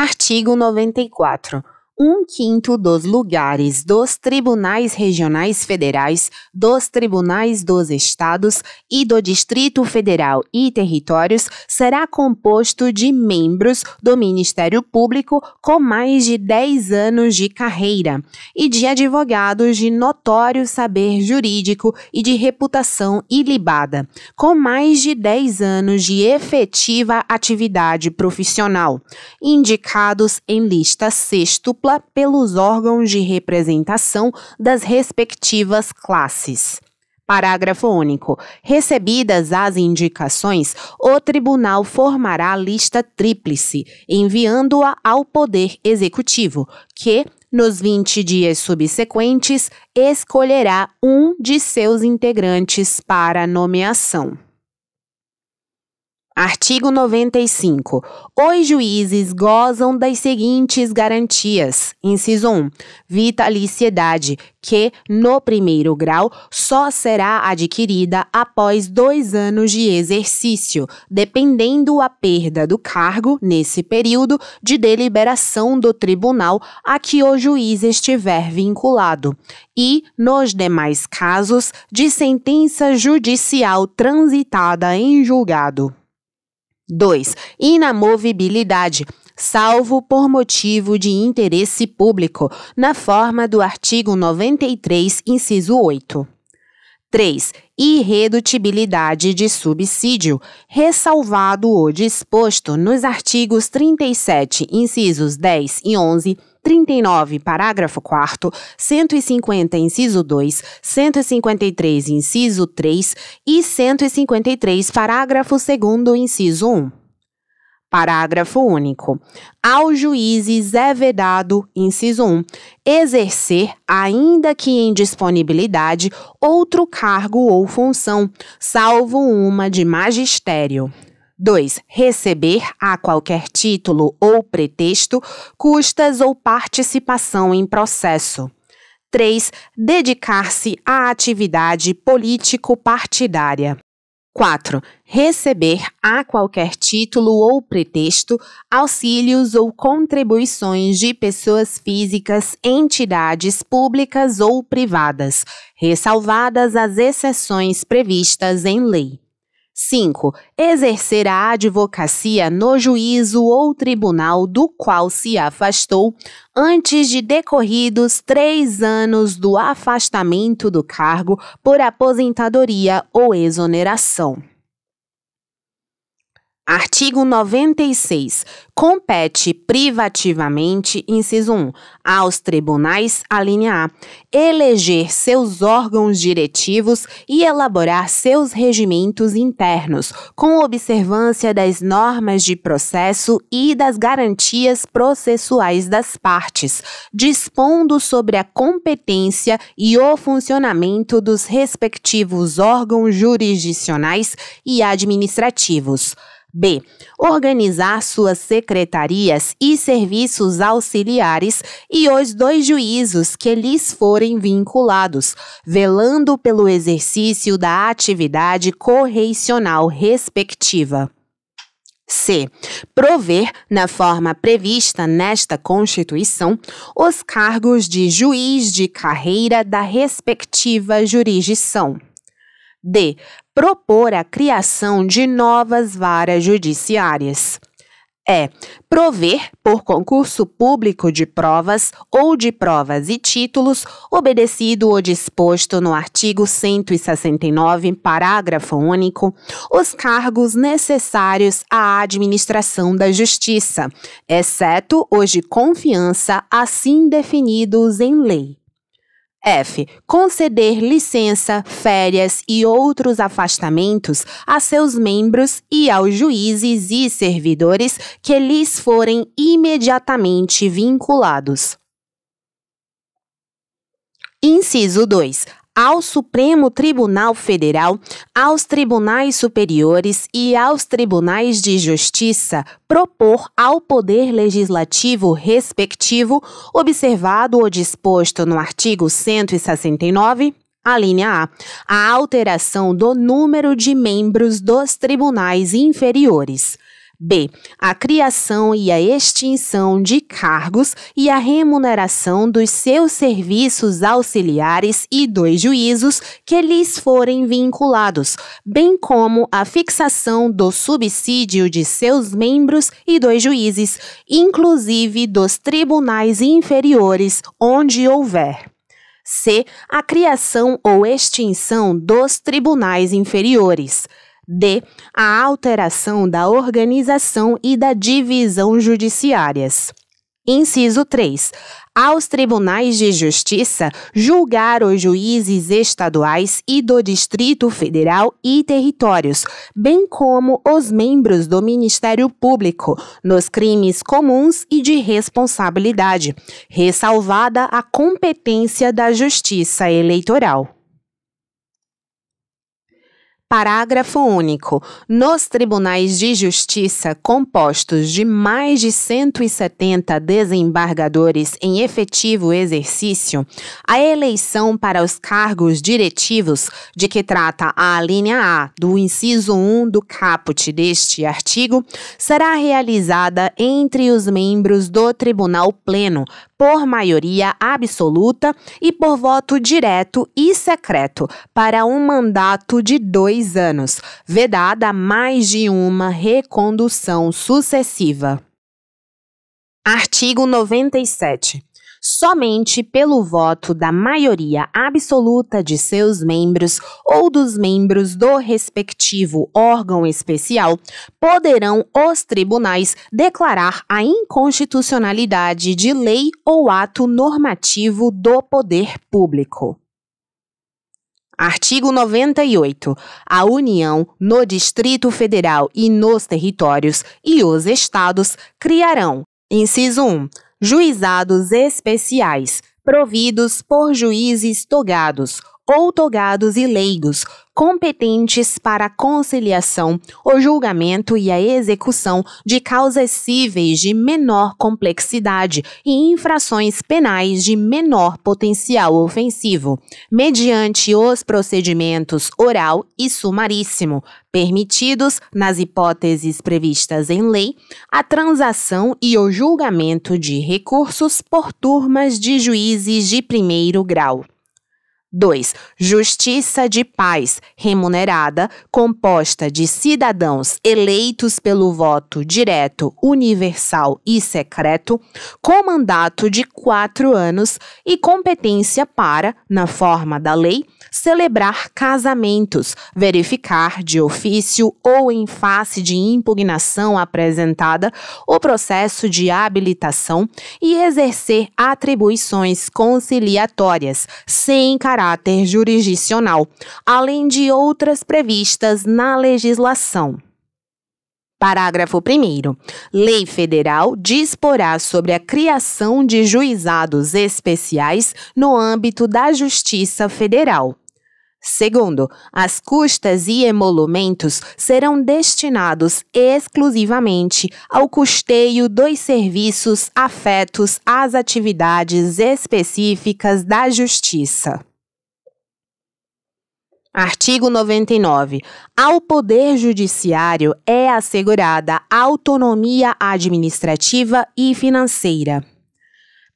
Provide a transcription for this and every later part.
Artigo 94 um quinto dos lugares dos tribunais regionais federais, dos tribunais dos estados e do Distrito Federal e territórios será composto de membros do Ministério Público com mais de 10 anos de carreira e de advogados de notório saber jurídico e de reputação ilibada, com mais de 10 anos de efetiva atividade profissional, indicados em lista plano dupla pelos órgãos de representação das respectivas classes. Parágrafo único. Recebidas as indicações, o tribunal formará a lista tríplice, enviando-a ao Poder Executivo, que, nos 20 dias subsequentes, escolherá um de seus integrantes para nomeação. Artigo 95. Os juízes gozam das seguintes garantias: inciso 1, vitaliciedade, que, no primeiro grau, só será adquirida após dois anos de exercício, dependendo a perda do cargo, nesse período, de deliberação do tribunal a que o juiz estiver vinculado, e, nos demais casos, de sentença judicial transitada em julgado. 2. Inamovibilidade, salvo por motivo de interesse público, na forma do artigo 93, inciso 8. 3. Irredutibilidade de subsídio, ressalvado o disposto nos artigos 37, incisos 10 e 11, 39, parágrafo 4, 150, inciso 2, 153, inciso 3 e 153, parágrafo 2, inciso 1. Parágrafo único. Aos juízes é vedado, inciso 1, exercer, ainda que em disponibilidade, outro cargo ou função, salvo uma de magistério. 2. Receber, a qualquer título ou pretexto, custas ou participação em processo. 3. Dedicar-se à atividade político-partidária. 4. Receber, a qualquer título ou pretexto, auxílios ou contribuições de pessoas físicas, entidades públicas ou privadas, ressalvadas as exceções previstas em lei. 5. Exercer a advocacia no juízo ou tribunal do qual se afastou antes de decorridos três anos do afastamento do cargo por aposentadoria ou exoneração. Artigo 96. Compete privativamente, inciso 1, aos tribunais, a linha A, eleger seus órgãos diretivos e elaborar seus regimentos internos, com observância das normas de processo e das garantias processuais das partes, dispondo sobre a competência e o funcionamento dos respectivos órgãos jurisdicionais e administrativos. B. Organizar suas secretarias e serviços auxiliares e os dois juízos que lhes forem vinculados, velando pelo exercício da atividade correicional respectiva. C. Prover, na forma prevista nesta Constituição, os cargos de juiz de carreira da respectiva jurisdição. D. Propor a criação de novas varas judiciárias. É prover, por concurso público de provas ou de provas e títulos, obedecido ou disposto no artigo 169, parágrafo único, os cargos necessários à administração da justiça, exceto os de confiança assim definidos em lei. F. Conceder licença, férias e outros afastamentos a seus membros e aos juízes e servidores que lhes forem imediatamente vinculados. Inciso 2 ao Supremo Tribunal Federal, aos tribunais superiores e aos tribunais de justiça propor ao Poder Legislativo respectivo, observado o disposto no artigo 169, a linha A, a alteração do número de membros dos tribunais inferiores. B. A criação e a extinção de cargos e a remuneração dos seus serviços auxiliares e dos juízos que lhes forem vinculados, bem como a fixação do subsídio de seus membros e dos juízes, inclusive dos tribunais inferiores, onde houver. C. A criação ou extinção dos tribunais inferiores. D. A alteração da organização e da divisão judiciárias. Inciso 3. Aos tribunais de justiça julgar os juízes estaduais e do Distrito Federal e territórios, bem como os membros do Ministério Público, nos crimes comuns e de responsabilidade, ressalvada a competência da Justiça Eleitoral. Parágrafo único. Nos tribunais de justiça, compostos de mais de 170 desembargadores em efetivo exercício, a eleição para os cargos diretivos de que trata a linha A do inciso 1 do caput deste artigo será realizada entre os membros do tribunal pleno por maioria absoluta e por voto direto e secreto para um mandato de dois 16 anos, vedada mais de uma recondução sucessiva. Artigo 97. Somente pelo voto da maioria absoluta de seus membros ou dos membros do respectivo órgão especial poderão os tribunais declarar a inconstitucionalidade de lei ou ato normativo do poder público. Artigo 98. A União, no Distrito Federal e nos territórios e os estados criarão: inciso 1. Juizados especiais, providos por juízes togados ou togados e leigos, competentes para a conciliação, o julgamento e a execução de causas cíveis de menor complexidade e infrações penais de menor potencial ofensivo, mediante os procedimentos oral e sumaríssimo, permitidos, nas hipóteses previstas em lei, a transação e o julgamento de recursos por turmas de juízes de primeiro grau. 2. Justiça de paz remunerada, composta de cidadãos eleitos pelo voto direto, universal e secreto, com mandato de quatro anos e competência para, na forma da lei, celebrar casamentos, verificar de ofício ou em face de impugnação apresentada o processo de habilitação e exercer atribuições conciliatórias, sem caráter caráter jurisdicional, além de outras previstas na legislação. Parágrafo 1. Lei federal disporá sobre a criação de juizados especiais no âmbito da Justiça Federal. Segundo, as custas e emolumentos serão destinados exclusivamente ao custeio dos serviços afetos às atividades específicas da Justiça. Artigo 99. Ao Poder Judiciário é assegurada autonomia administrativa e financeira.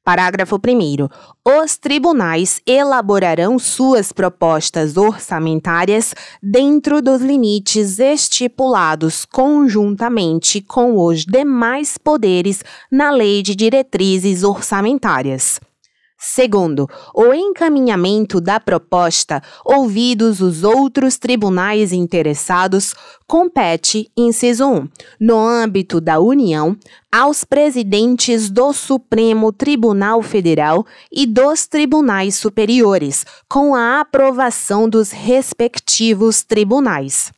Parágrafo 1. Os tribunais elaborarão suas propostas orçamentárias dentro dos limites estipulados conjuntamente com os demais poderes na Lei de Diretrizes Orçamentárias. Segundo, o encaminhamento da proposta, ouvidos os outros tribunais interessados, compete, inciso 1, no âmbito da União, aos presidentes do Supremo Tribunal Federal e dos tribunais superiores, com a aprovação dos respectivos tribunais.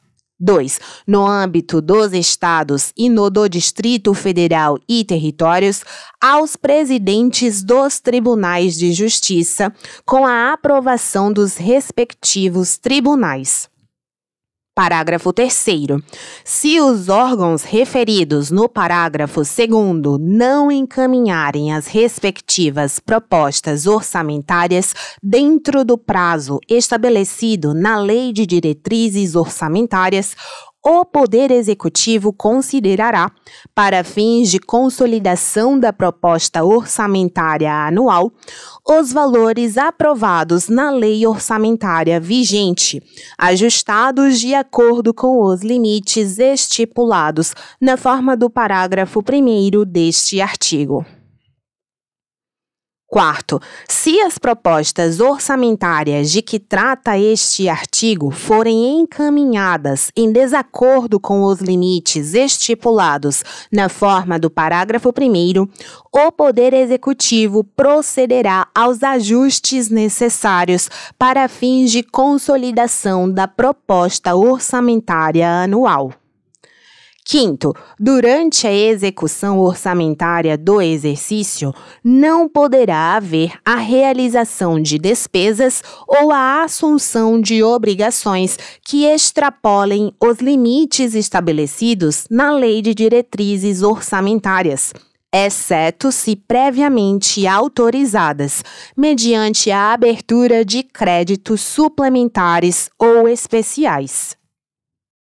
2. No âmbito dos estados e no do Distrito Federal e territórios, aos presidentes dos tribunais de justiça, com a aprovação dos respectivos tribunais. Parágrafo 3. Se os órgãos referidos no parágrafo 2 não encaminharem as respectivas propostas orçamentárias dentro do prazo estabelecido na Lei de Diretrizes Orçamentárias, o Poder Executivo considerará, para fins de consolidação da proposta orçamentária anual, os valores aprovados na lei orçamentária vigente, ajustados de acordo com os limites estipulados na forma do parágrafo 1 deste artigo. Quarto, se as propostas orçamentárias de que trata este artigo forem encaminhadas em desacordo com os limites estipulados na forma do parágrafo 1, o Poder Executivo procederá aos ajustes necessários para fins de consolidação da proposta orçamentária anual. Quinto, durante a execução orçamentária do exercício, não poderá haver a realização de despesas ou a assunção de obrigações que extrapolem os limites estabelecidos na Lei de Diretrizes Orçamentárias exceto se previamente autorizadas, mediante a abertura de créditos suplementares ou especiais.